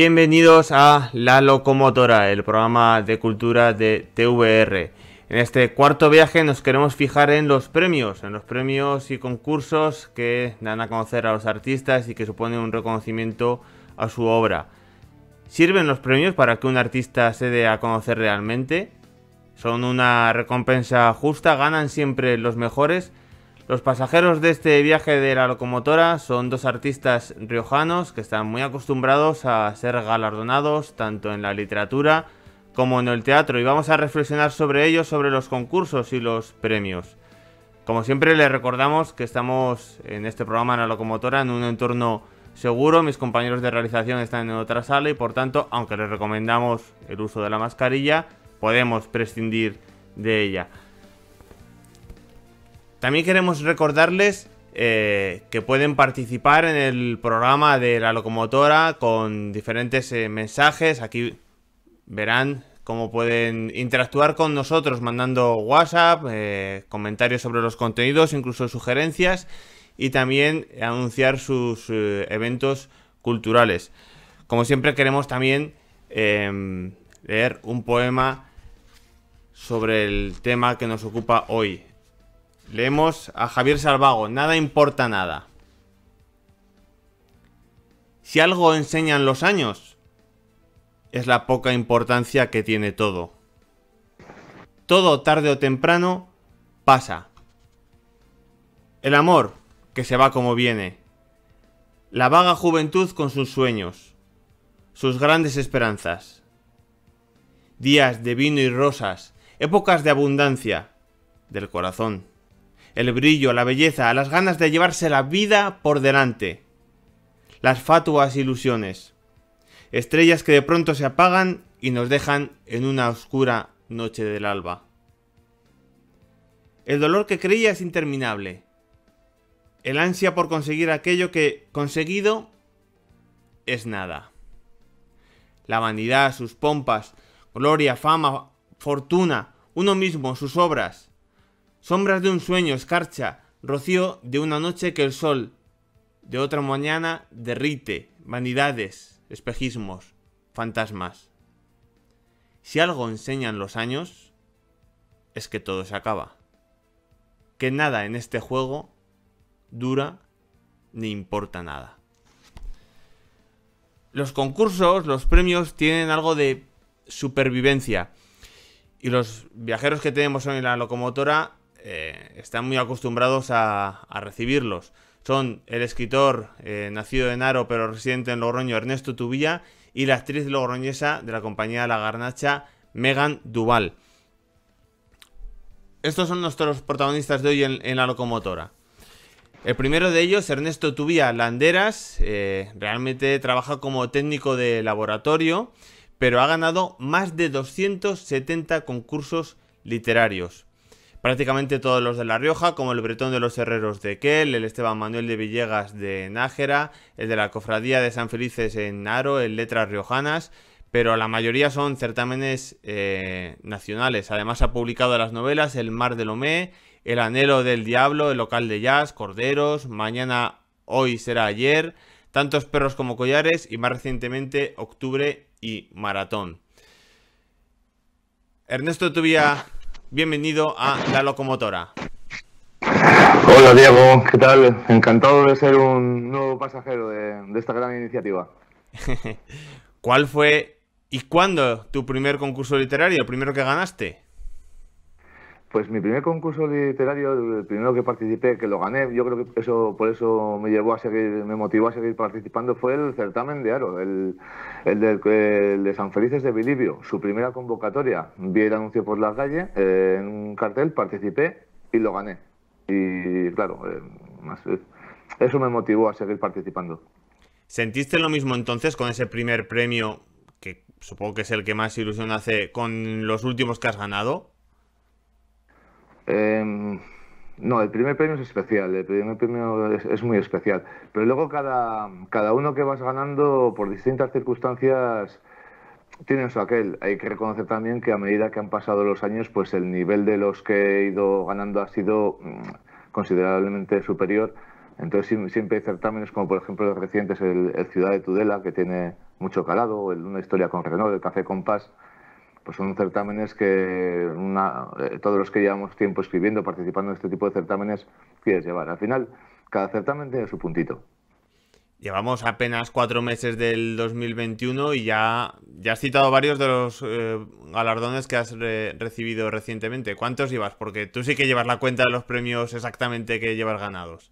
Bienvenidos a La Locomotora, el programa de cultura de TVR. En este cuarto viaje nos queremos fijar en los premios, en los premios y concursos que dan a conocer a los artistas y que suponen un reconocimiento a su obra. ¿Sirven los premios para que un artista se dé a conocer realmente? ¿Son una recompensa justa? ¿Ganan siempre los mejores? Los pasajeros de este viaje de la locomotora son dos artistas riojanos que están muy acostumbrados a ser galardonados tanto en la literatura como en el teatro y vamos a reflexionar sobre ellos, sobre los concursos y los premios. Como siempre les recordamos que estamos en este programa en la locomotora en un entorno seguro, mis compañeros de realización están en otra sala y por tanto, aunque les recomendamos el uso de la mascarilla, podemos prescindir de ella. También queremos recordarles eh, que pueden participar en el programa de la locomotora con diferentes eh, mensajes. Aquí verán cómo pueden interactuar con nosotros mandando WhatsApp, eh, comentarios sobre los contenidos, incluso sugerencias y también anunciar sus eventos culturales. Como siempre queremos también em, leer un poema sobre el tema que nos ocupa hoy. Leemos a Javier Salvago, nada importa nada. Si algo enseñan los años, es la poca importancia que tiene todo. Todo tarde o temprano pasa. El amor, que se va como viene. La vaga juventud con sus sueños, sus grandes esperanzas. Días de vino y rosas, épocas de abundancia, del corazón el brillo, la belleza, las ganas de llevarse la vida por delante. Las fatuas ilusiones. Estrellas que de pronto se apagan y nos dejan en una oscura noche del alba. El dolor que creía es interminable. El ansia por conseguir aquello que conseguido es nada. La vanidad, sus pompas, gloria, fama, fortuna, uno mismo, sus obras. Sombras de un sueño, escarcha, rocío de una noche que el sol, de otra mañana, derrite, vanidades, espejismos, fantasmas. Si algo enseñan los años, es que todo se acaba. Que nada en este juego dura ni importa nada. Los concursos, los premios tienen algo de supervivencia. Y los viajeros que tenemos hoy en la locomotora eh, están muy acostumbrados a, recibirlos. Son el escritor eh, nacido en Aro pero residente en Logroño Ernesto Tubilla y la actriz logroñesa de la compañía La Garnacha Megan Duval. Estos son nuestros protagonistas de hoy en, la locomotora. El primero de ellos, Ernesto Tubía Landeras, eh, realmente trabaja como técnico de laboratorio, pero ha ganado más de 270 concursos literarios prácticamente todos los de La Rioja, como el Bretón de los Herreros de Kel, el Esteban Manuel de Villegas de Nájera, el de la Cofradía de San Felices en Naro, el Letras Riojanas, pero la mayoría son certámenes eh, nacionales. Además ha publicado las novelas El Mar de Lomé, El Anhelo del Diablo, El Local de Jazz, Corderos, Mañana, Hoy será ayer, Tantos Perros como Collares y más recientemente Octubre y Maratón. Ernesto Tuvia. Bienvenido a La Locomotora. Hola Diego, ¿qué tal? Encantado de ser un nuevo pasajero de, esta gran iniciativa. ¿Cuál fue y cuándo tu primer concurso literario, el primero que ganaste? Pues mi primer concurso literario, el primero que participé, que lo gané, yo creo que eso por eso me llevó a seguir, me motivó a seguir participando, fue el certamen de Aro, el, el, de, San Felices de Bilibio, su primera convocatoria. Vi el anuncio por la calle, eh, en un cartel, participé y lo gané. Y claro, eh, eh, eso me motivó a seguir participando. ¿Sentiste lo mismo entonces con ese primer premio, que supongo que es el que más ilusión hace, con los últimos que has ganado? Em, no, el primer premio es especial, el primer premio es, muy especial. Pero luego cada, uno que vas ganando por distintas circunstancias tiene su aquel. Hay que reconocer también que a medida que han pasado los años, pues el nivel de los que he ido ganando ha sido mm, considerablemente superior. Entonces siempre hay certámenes como por ejemplo los recientes, el, Ciudad de Tudela, que tiene mucho calado, el, una historia con Renault, el Café Compás pues son certámenes que una, eh, todos los que llevamos tiempo escribiendo, participando en este tipo de certámenes, quieres llevar. Al final, cada certamen tiene su puntito. Llevamos apenas cuatro meses del 2021 y ya, ya has citado varios de los eh, galardones que has recibido recientemente. ¿Cuántos llevas? Porque tú sí que llevas la cuenta de los premios exactamente que llevas ganados.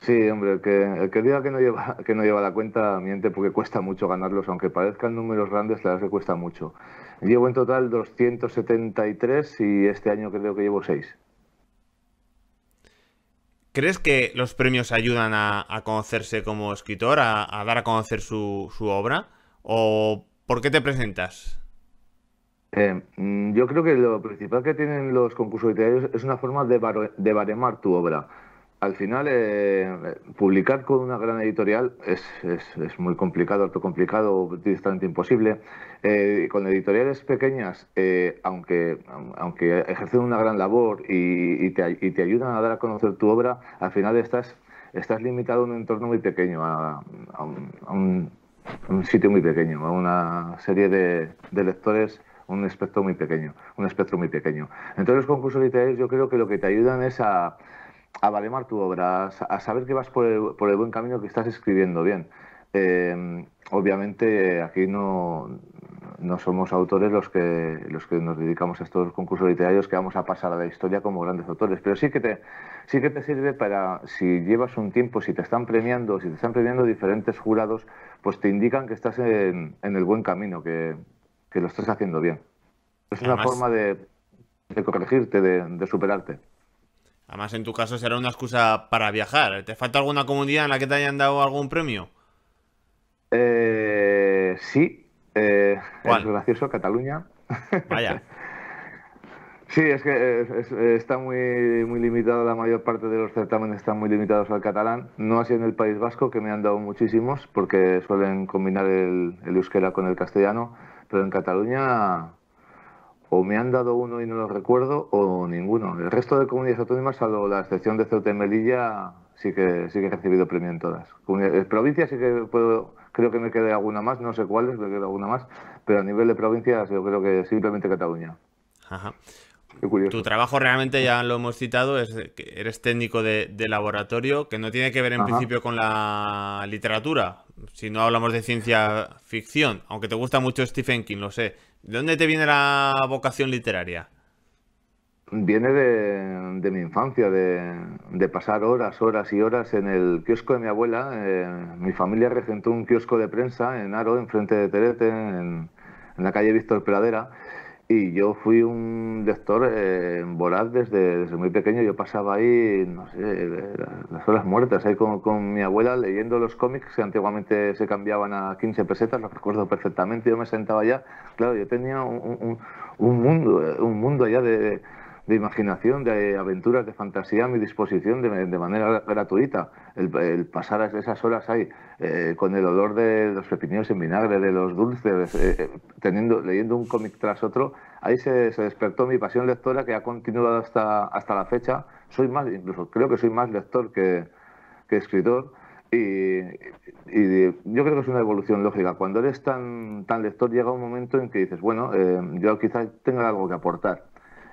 Sí, hombre, el que, el que diga que no, lleva, que no lleva la cuenta miente porque cuesta mucho ganarlos, aunque parezcan números grandes, la verdad que cuesta mucho. Llevo en total 273 y este año creo que llevo 6. ¿Crees que los premios ayudan a, conocerse como escritor, a, dar a conocer su, obra? ¿O por qué te presentas? Eh, mm, yo creo que lo principal que tienen los concursos literarios es una forma de baremar tu obra al final, eh, publicar con una gran editorial es, es, muy complicado, alto complicado, directamente imposible. Eh, con editoriales pequeñas, eh, aunque, aunque ejercen una gran labor y, te, ayudan a dar a conocer tu obra, al final estás, estás limitado a un entorno muy pequeño, a, un, sitio muy pequeño, a una serie de, de lectores un espectro muy pequeño, un espectro muy pequeño. Entonces los concursos literarios yo creo que lo que te ayudan es a, Ah, a valemar tu obra, a, saber que vas por el, buen camino que estás escribiendo bien. Em, obviamente aquí no, no somos autores los que, los que nos dedicamos a estos concursos literarios que vamos a pasar a la historia como grandes autores, pero sí que te, sí que te sirve para, si llevas un tiempo, si te están premiando, si te están premiando diferentes jurados, pues te indican que estás en, el buen camino, que, lo estás haciendo bien. Es una forma de, de corregirte, de, de superarte. Además, en tu caso será una excusa para viajar. ¿Te falta alguna comunidad en la que te hayan dado algún premio? Eh, sí. Eh, es gracioso, Cataluña. Vaya. Sí, es que está muy, muy limitado, la mayor parte de los certámenes están muy limitados al catalán. No así en el País Vasco, que me han dado muchísimos, porque suelen combinar el euskera con el castellano, pero en Cataluña o me han dado uno y no lo recuerdo, o ninguno. El resto de comunidades autónomas, salvo la excepción de Ceuta y Melilla, sí que, sí que he recibido premio en todas. Eh, provincias sí que puedo, creo que me queda alguna más, no sé cuáles, me queda alguna más, pero a nivel de provincias yo creo que simplemente Cataluña. Ajá. Qué curioso. Tu trabajo realmente, ya lo hemos citado, es eres técnico de, laboratorio, que no tiene que ver en principio con la literatura, si no hablamos de ciencia ficción, aunque te gusta mucho Stephen King, lo sé ¿De dónde te viene la vocación literaria? Viene de, mi infancia, de, pasar horas, horas y horas en el kiosco de mi abuela. Eh, mi familia regentó un kiosco de prensa en Aro, enfrente de Terete, en, en la calle Víctor Pradera. Y yo fui un lector en eh, voraz desde, muy pequeño. Yo pasaba ahí, no sé, las horas muertas, ahí con, mi abuela leyendo los cómics que antiguamente se cambiaban a 15 pesetas, lo recuerdo perfectamente. Yo me sentaba allá, claro, yo tenía un, un mundo, un mundo allá de, de imaginación, de aventuras, de fantasía a mi disposición de, manera gratuita. El, pasar esas horas ahí eh, con el olor de los pepinillos en vinagre, de los dulces, eh, eh, teniendo, leyendo un cómic tras otro, ahí se, despertó mi pasión lectora que ha continuado hasta, hasta la fecha. Soy más, incluso creo que soy más lector que, que escritor. Y, yo creo que es una evolución lógica. Cuando eres tan, tan lector llega un momento en que dices, bueno, yo quizás tenga algo que aportar.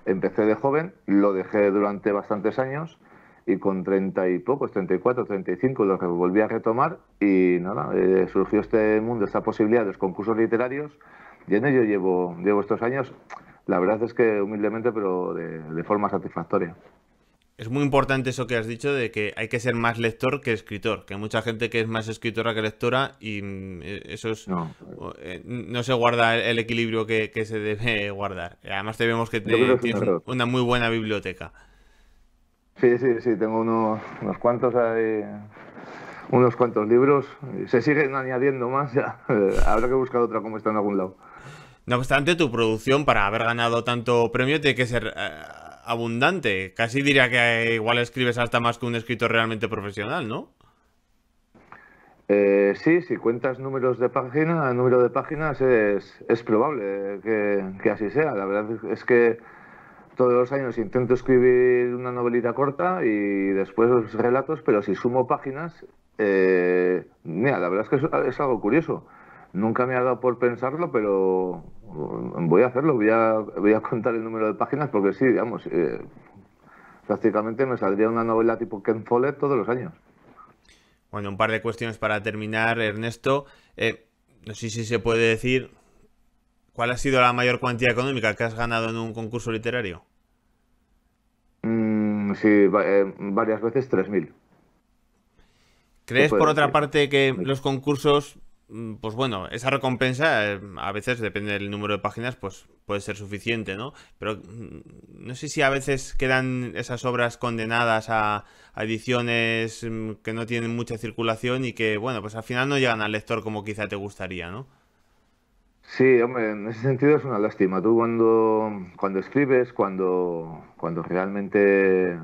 Empecé de joven, lo dejé durante bastantes años y con 30 y pocos, 34, 35, lo que volví a retomar y nada, eh, surgió este mundo, esta posibilidad de los concursos literarios y en ello llevo, llevo estos años, la verdad es que humildemente, pero de forma satisfactoria es muy importante eso que has dicho de que hay que ser más lector que escritor, que hay mucha gente que es más escritora que lectora y mm, e, eso es... Eh, no, se guarda el equilibrio que, se debe guardar. Además te que tener una muy buena biblioteca. Sí, sí, sí, tengo unos, unos cuantos eh, unos cuantos libros. Se siguen añadiendo más, habrá que buscar otra como está en algún lado. No obstante, tu producción para haber ganado tanto premio tiene que ser eh, abundante. Casi diría que igual escribes hasta más que un escritor realmente profesional, ¿no? Eh, sí, si cuentas números de página, número de páginas es, es probable que, así sea. La verdad es que todos los años intento escribir una novelita corta y después los relatos, pero si sumo páginas, eh, mira, la verdad es que es algo curioso. Nunca me ha dado por pensarlo, pero voy a hacerlo, voy a, contar el número de páginas porque sí, digamos, eh, prácticamente me saldría una novela tipo Ken Follett todos los años. Bueno, un par de cuestiones para terminar, Ernesto. Eh, no sé si se puede decir cuál ha sido la mayor cuantía económica que has ganado en un concurso literario. Mm, sí, eh, varias veces 3.000. ¿Crees, por otra parte, que los concursos Mm, pues bueno, esa recompensa eh, a veces, depende del número de páginas, pues puede ser suficiente, ¿no? Pero mm, no sé si a veces quedan esas obras condenadas a, ediciones mm, que no tienen mucha circulación y que, bueno, pues al final no llegan al lector como quizá te gustaría, ¿no? Sí, hombre, en ese sentido es una lástima. Tú cuando, escribes, cuando, realmente eh,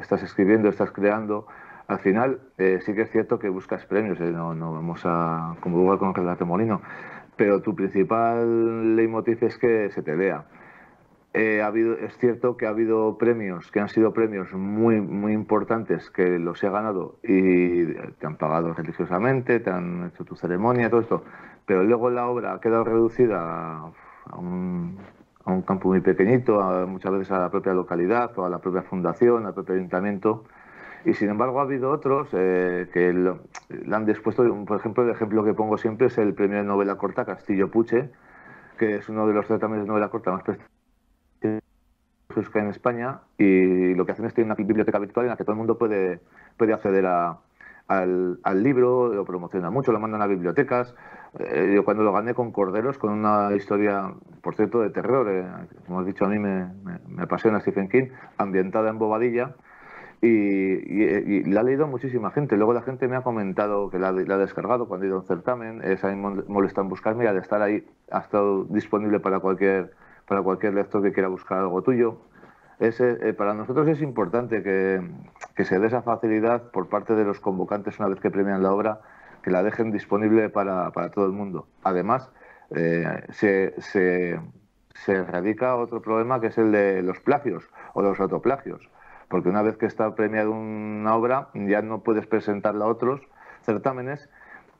estás escribiendo, estás creando, al final eh, sí que es cierto que buscas premios, eh, no, vamos a convocar con el Relato Molino, pero tu principal leitmotiv es que se te lea. Eh, es cierto que ha habido premios, que han sido premios muy, muy importantes, que los he ganado y te han pagado religiosamente, te han hecho tu ceremonia, todo esto, pero luego la obra ha quedado reducida a, un campo muy pequeñito, muchas veces a la propia localidad o a la propia fundación, al propio ayuntamiento, y sin embargo ha habido otros eh, que lo, han dispuesto, por ejemplo, el ejemplo que pongo siempre es el premio de novela corta Castillo Puche, que es uno de los tratamientos de novela corta más prestigiosos que hay en España, y lo que hacen es tener una biblioteca virtual en la que todo el mundo puede, puede acceder al, libro, lo promociona mucho, lo mandan a bibliotecas. Eh, yo cuando lo gané con Corderos, con una historia, por cierto, de terror, eh, como he dicho, a mí me, me apasiona Stephen King, ambientada en Bobadilla, y, la ha leído muchísima gente. Luego la gente me ha comentado que la, ha descargado cuando ha ido a un certamen. Esa eh, molesta en buscarme y al estar ahí ha estado disponible para cualquier, para cualquier lector que quiera buscar algo tuyo. Eh, eh, para nosotros es importante que, se dé esa facilidad por parte de los convocantes una vez que premian la obra, que la dejen disponible para, todo el mundo. Además, se, se, se, radica otro problema que es el de los plagios o los autoplagios porque una vez que está premiada una obra ya no puedes presentarla a otros certámenes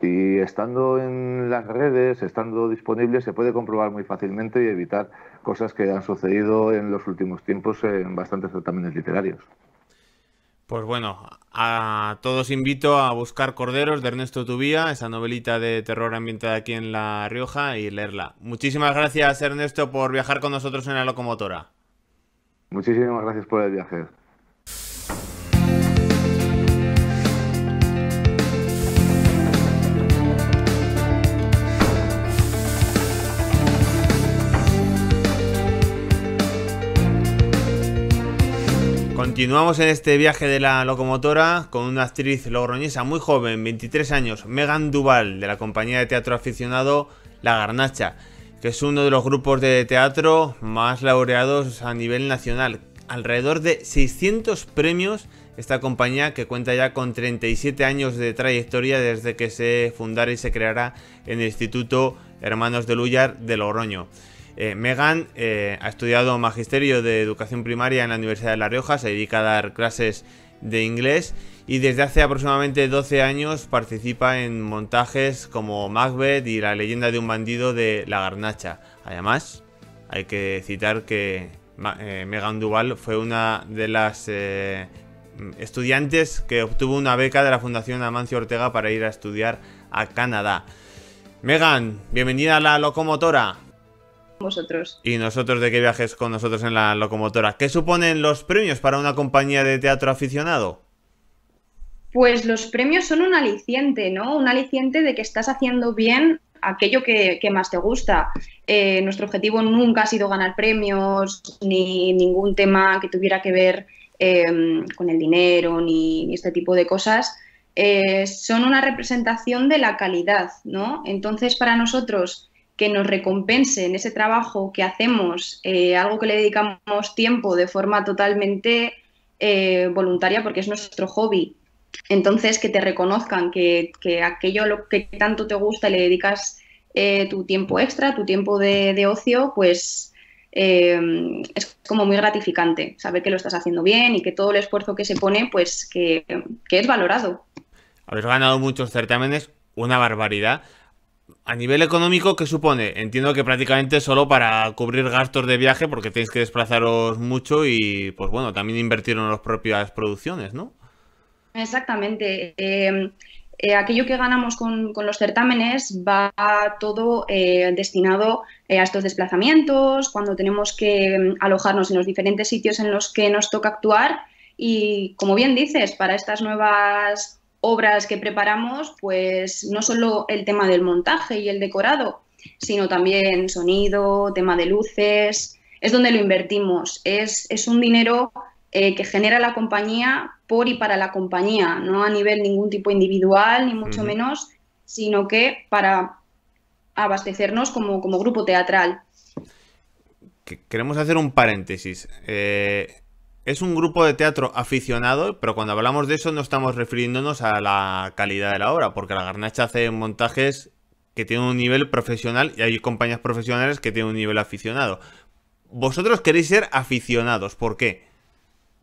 y estando en las redes, estando disponible, se puede comprobar muy fácilmente y evitar cosas que han sucedido en los últimos tiempos en bastantes certámenes literarios. Pues bueno, a todos invito a buscar Corderos de Ernesto Tubía, esa novelita de terror ambientada aquí en La Rioja, y leerla. Muchísimas gracias, Ernesto, por viajar con nosotros en la locomotora. Muchísimas gracias por el viaje. Continuamos en este viaje de la locomotora con una actriz logroñesa muy joven, 23 años, Megan Duval, de la compañía de teatro aficionado La Garnacha, que es uno de los grupos de teatro más laureados a nivel nacional. Alrededor de 600 premios esta compañía que cuenta ya con 37 años de trayectoria desde que se fundara y se creara en el Instituto Hermanos de Lullar de Logroño. Eh, Megan eh, ha estudiado Magisterio de Educación Primaria en la Universidad de La Rioja, se dedica a dar clases de inglés y desde hace aproximadamente 12 años participa en montajes como Macbeth y La leyenda de un bandido de La Garnacha. Además, hay que citar que eh, Megan Duval fue una de las estudiantes que obtuvo una beca de la Fundación Amancio Ortega para ir a estudiar a Canadá. Megan, bienvenida a la locomotora vosotros. Y nosotros de que viajes con nosotros en la locomotora. ¿Qué suponen los premios para una compañía de teatro aficionado? Pues los premios son un aliciente, ¿no? Un aliciente de que estás haciendo bien aquello que, más te gusta. Eh, nuestro objetivo nunca ha sido ganar premios ni ningún tema que tuviera que ver em, con el dinero ni, este tipo de cosas. Eh, son una representación de la calidad, ¿no? Entonces, para nosotros, que nos recompense en ese trabajo que hacemos, eh, algo que le dedicamos tiempo de forma totalmente eh, voluntaria porque es nuestro hobby. Entonces, que te reconozcan que, que aquello lo que tanto te gusta y le dedicas eh, tu tiempo extra, tu tiempo de, ocio, pues es como muy gratificante saber que lo estás haciendo bien y que todo el esfuerzo que se pone, pues que, que es valorado. Habéis ganado muchos certámenes, una barbaridad a nivel económico, ¿qué supone? Entiendo que prácticamente solo para cubrir gastos de viaje, porque tenéis que desplazaros mucho y, pues bueno, también invertir en las propias producciones, ¿no? Exactamente. Em, eh, aquello que ganamos con, con, los certámenes va todo eh, destinado eh, a estos desplazamientos, cuando tenemos que em, alojarnos en los diferentes sitios en los que nos toca actuar. Y como bien dices, para estas nuevas obras que preparamos, pues no solo el tema del montaje y el decorado, sino también sonido, tema de luces, es donde lo invertimos. Es, un dinero eh, que genera la compañía por y para la compañía, no a nivel ningún tipo individual, ni mucho menos, sino que para abastecernos como, como grupo teatral. Queremos hacer un paréntesis. Eh, es un grupo de teatro aficionado, pero cuando hablamos de eso no estamos refiriéndonos a la calidad de la obra, porque la Garnacha hace montajes que tienen un nivel profesional y hay compañías profesionales que tienen un nivel aficionado. Vosotros queréis ser aficionados, ¿por qué?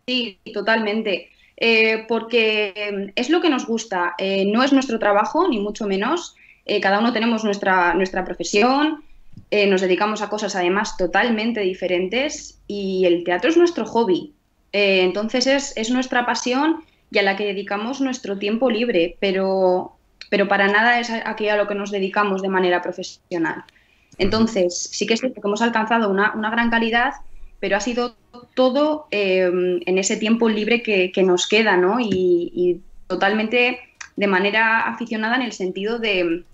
Sí, totalmente. Eh, porque em, es lo que nos gusta, eh, no es nuestro trabajo, ni mucho menos. Eh, cada uno tenemos nuestra, nuestra profesión, nos dedicamos a cosas además totalmente diferentes y el teatro es nuestro hobby. Eh, entonces es, nuestra pasión y a la que dedicamos nuestro tiempo libre, pero, pero para nada es aquello a lo que nos dedicamos de manera profesional. Entonces, sí que es cierto que hemos alcanzado una, gran calidad, pero ha sido todo em, en ese tiempo libre que, nos queda, ¿no? Y, totalmente de manera aficionada en el sentido de,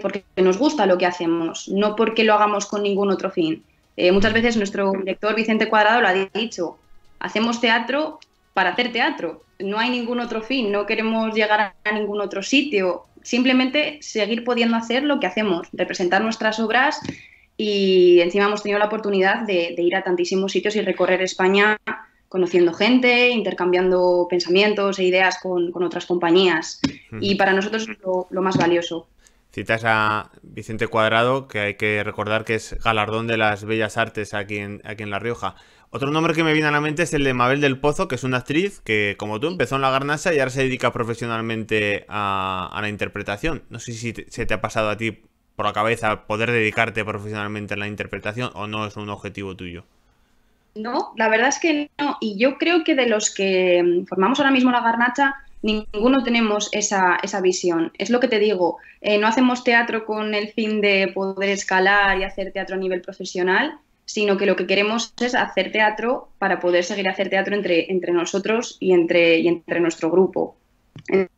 porque nos gusta lo que hacemos, no porque lo hagamos con ningún otro fin. Eh, muchas veces nuestro director Vicente Cuadrado lo ha dicho, hacemos teatro para hacer teatro. No hay ningún otro fin, no queremos llegar a ningún otro sitio, simplemente seguir pudiendo hacer lo que hacemos, representar nuestras obras y encima hemos tenido la oportunidad de, ir a tantísimos sitios y recorrer España conociendo gente, intercambiando pensamientos e ideas con, otras compañías. Y para nosotros es lo más valioso. Citas a Vicente Cuadrado, que hay que recordar que es galardón de las bellas artes aquí en, aquí en La Rioja. Otro nombre que me viene a la mente es el de Mabel del Pozo, que es una actriz que, como tú, empezó en la garnacha y ahora se dedica profesionalmente a, la interpretación. No sé si se te ha pasado a ti por la cabeza poder dedicarte profesionalmente a la interpretación o no es un objetivo tuyo. No, la verdad es que no. Y yo creo que de los que mm, formamos ahora mismo la garnacha, ninguno tenemos esa, esa, visión. Es lo que te digo, eh, no hacemos teatro con el fin de poder escalar y hacer teatro a nivel profesional, sino que lo que queremos es hacer teatro para poder seguir hacer teatro entre, entre nosotros y entre, y entre nuestro grupo.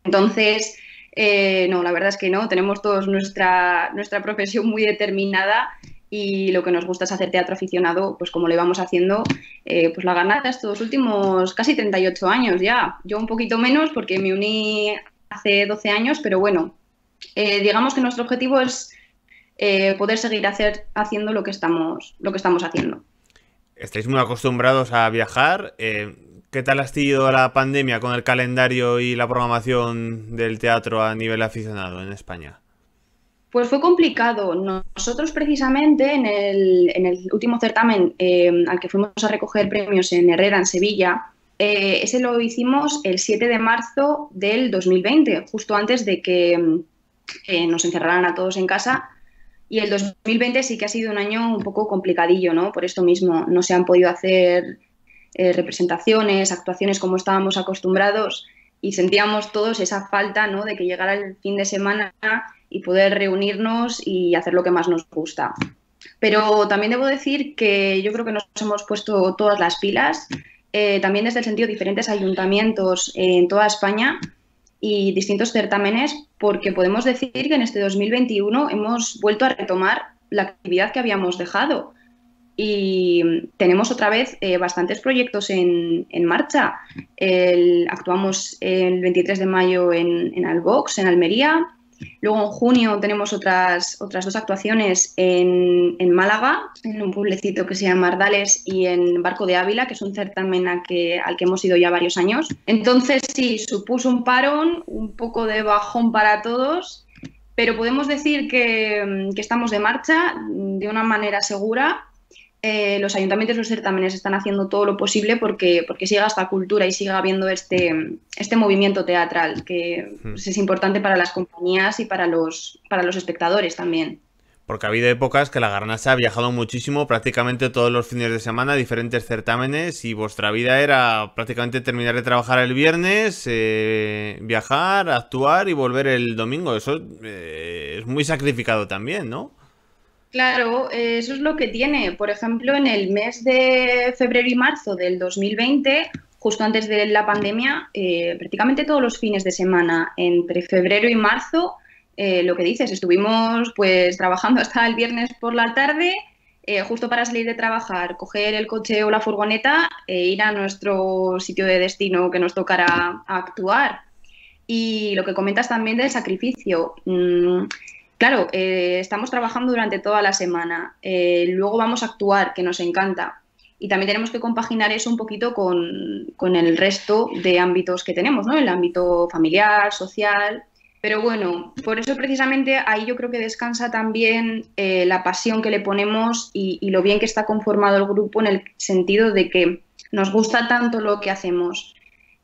Entonces, eh, no, la verdad es que no, tenemos todos nuestra, nuestra profesión muy determinada y lo que nos gusta es hacer teatro aficionado, pues como le vamos haciendo, eh, pues la ganada estos últimos casi 38 años ya. Yo un poquito menos porque me uní hace 12 años, pero bueno, eh, digamos que nuestro objetivo es eh, poder seguir hacer, haciendo lo que, estamos, lo que estamos haciendo. Estáis muy acostumbrados a viajar. ¿Qué tal ha sido la pandemia con el calendario y la programación del teatro a nivel aficionado en España? Pues fue complicado. Nosotros precisamente en el, en el último certamen eh, al que fuimos a recoger premios en Herrera, en Sevilla, eh, ese lo hicimos el 7 de marzo del 2020, justo antes de que eh, nos encerraran a todos en casa. Y el 2020 sí que ha sido un año un poco complicadillo, ¿no? Por esto mismo, no se han podido hacer representaciones, actuaciones como estábamos acostumbrados y sentíamos todos esa falta, ¿no? De que llegara el fin de semana y poder reunirnos y hacer lo que más nos gusta. Pero también debo decir que yo creo que nos hemos puesto todas las pilas, eh, también desde el sentido de diferentes ayuntamientos en toda España y distintos certámenes, porque podemos decir que en este 2021 hemos vuelto a retomar la actividad que habíamos dejado y tenemos otra vez eh, bastantes proyectos en, marcha. actuamos el 23 de mayo en Albox, en Almería, Luego en junio tenemos otras, dos actuaciones en, Málaga, en un pueblecito que se llama Ardales y en Barco de Ávila, que es un certamen al que, hemos ido ya varios años. Entonces sí, supuso un parón, un poco de bajón para todos, pero podemos decir que estamos de marcha de una manera segura eh, los ayuntamientos, los certámenes están haciendo todo lo posible porque, porque siga esta cultura y siga habiendo este, este movimiento teatral que hmm. es importante para las compañías y para los, para los espectadores también. Porque ha habido épocas que la Garnasa ha viajado muchísimo, prácticamente todos los fines de semana, diferentes certámenes, y vuestra vida era prácticamente terminar de trabajar el viernes, eh, viajar, actuar y volver el domingo. Eso eh, es muy sacrificado también, ¿no? Claro, eh, eso es lo que tiene. Por ejemplo, en el mes de febrero y marzo del 2020, justo antes de la pandemia, eh, prácticamente todos los fines de semana, entre febrero y marzo, eh, lo que dices, estuvimos pues trabajando hasta el viernes por la tarde, justo para salir de trabajar, coger el coche o la furgoneta e ir a nuestro sitio de destino que nos tocara actuar. Y lo que comentas también del sacrificio. Mm, Claro, eh, estamos trabajando durante toda la semana, eh, luego vamos a actuar, que nos encanta, y también tenemos que compaginar eso un poquito con, con el resto de ámbitos que tenemos, ¿no? El ámbito familiar, social, pero bueno, por eso precisamente ahí yo creo que descansa también eh, la pasión que le ponemos y, lo bien que está conformado el grupo en el sentido de que nos gusta tanto lo que hacemos,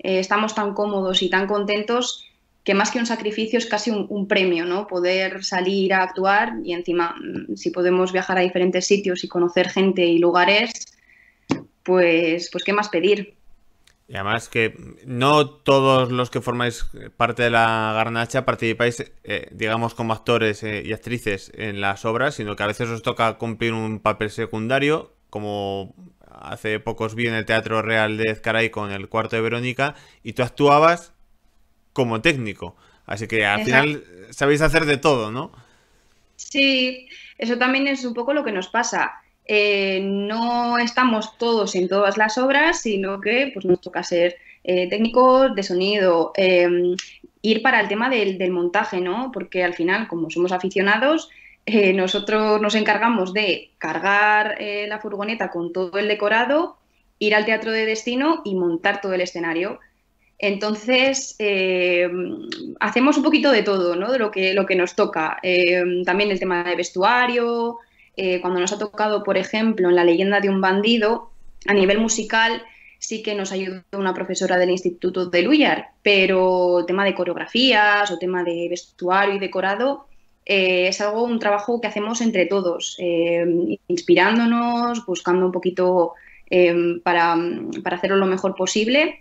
estamos tan cómodos y tan contentos que más que un sacrificio es casi un, premio, ¿no? Poder salir a actuar y encima mm, si podemos viajar a diferentes sitios y conocer gente y lugares, pues, pues qué más pedir. Y además que no todos los que formáis parte de la garnacha participáis, eh, digamos, como actores eh, y actrices en las obras, sino que a veces os toca cumplir un papel secundario, como hace pocos vi en el Teatro Real de Ezcaray con el cuarto de Verónica, y tú actuabas como técnico. Así que al final sabéis hacer de todo, ¿no? Sí, eso también es un poco lo que nos pasa. Eh, no estamos todos en todas las obras, sino que pues, nos toca ser eh, técnicos de sonido, em, ir para el tema del, montaje, ¿no? Porque al final, como somos aficionados, eh, nosotros nos encargamos de cargar la furgoneta con todo el decorado, ir al teatro de destino y montar todo el escenario. Entonces, eh, hacemos un poquito de todo, ¿no? De lo que, lo que nos toca. Eh, también el tema de vestuario, eh, cuando nos ha tocado, por ejemplo, en La leyenda de un bandido, a nivel musical sí que nos ayudó una profesora del Instituto de Luyar, pero tema de coreografías o tema de vestuario y decorado es algo, un trabajo que hacemos entre todos, inspirándonos, buscando un poquito para, para hacerlo lo mejor posible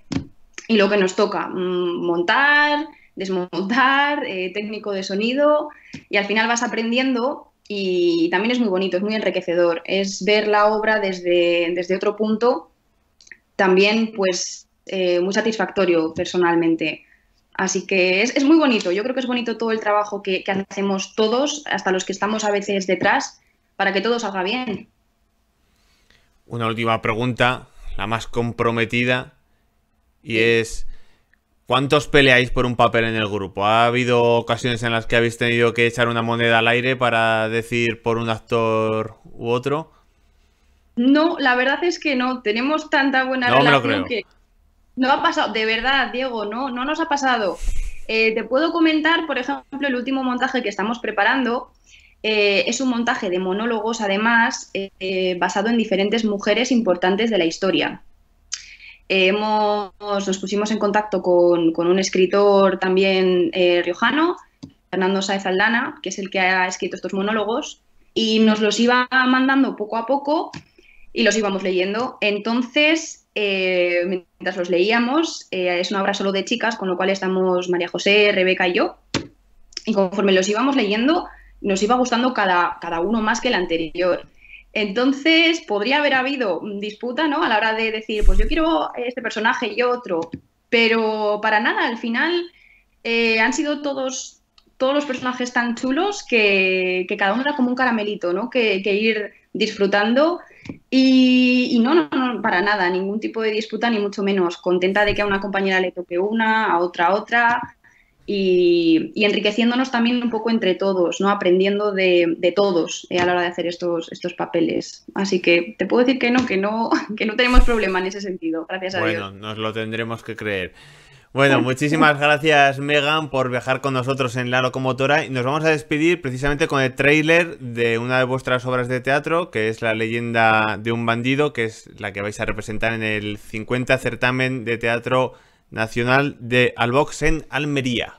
y lo que nos toca, mm, montar, desmontar, eh, técnico de sonido, y al final vas aprendiendo y también es muy bonito, es muy enriquecedor, es ver la obra desde, desde otro punto, también pues eh, muy satisfactorio personalmente. Así que es, muy bonito, yo creo que es bonito todo el trabajo que, que hacemos todos, hasta los que estamos a veces detrás, para que todo salga bien. Una última pregunta, la más comprometida, y es. ¿Cuántos peleáis por un papel en el grupo? ¿Ha habido ocasiones en las que habéis tenido que echar una moneda al aire para decir por un actor u otro? No, la verdad es que no. Tenemos tanta buena relación que. No ha pasado, de verdad, Diego, no, no nos ha pasado. Eh, te puedo comentar, por ejemplo, el último montaje que estamos preparando. Eh, es un montaje de monólogos, además, eh, basado en diferentes mujeres importantes de la historia hemos, nos pusimos en contacto con, un escritor también eh, riojano, Fernando Saez Aldana, que es el que ha escrito estos monólogos, y nos los iba mandando poco a poco y los íbamos leyendo. Entonces, eh, mientras los leíamos, eh, es una obra solo de chicas, con lo cual estamos María José, Rebeca y yo, y conforme los íbamos leyendo, nos iba gustando cada, cada uno más que el anterior. Entonces, podría haber habido disputa, ¿no? A la hora de decir, pues yo quiero este personaje y otro, pero para nada, al final eh, han sido todos, todos los personajes tan chulos que, cada uno era como un caramelito, ¿no? Que, ir disfrutando. Y, y no, no, no, para nada, ningún tipo de disputa, ni mucho menos. Contenta de que a una compañera le toque una, a otra otra y, enriqueciéndonos también un poco entre todos, ¿no? aprendiendo de, todos eh, a la hora de hacer estos, estos papeles. Así que te puedo decir que no, que no, que no tenemos problema en ese sentido, gracias a Dios. Bueno, nos lo tendremos que creer. Bueno, muchísimas gracias Megan por viajar con nosotros en la locomotora y nos vamos a despedir precisamente con el tráiler de una de vuestras obras de teatro, que es La leyenda de un bandido, que es la que vais a representar en el 50 certamen de teatro nacional de Albox en Almería.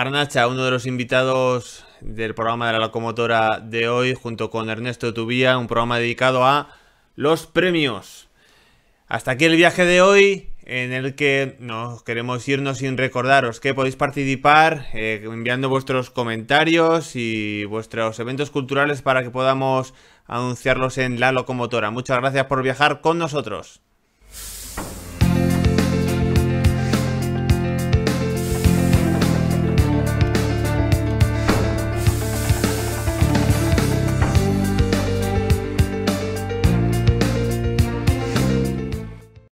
Garnacha, uno de los invitados del programa de la locomotora de hoy, junto con Ernesto Tubía, un programa dedicado a los premios. Hasta aquí el viaje de hoy en el que no queremos irnos sin recordaros que podéis participar eh, enviando vuestros comentarios y vuestros eventos culturales para que podamos anunciarlos en la locomotora. Muchas gracias por viajar con nosotros.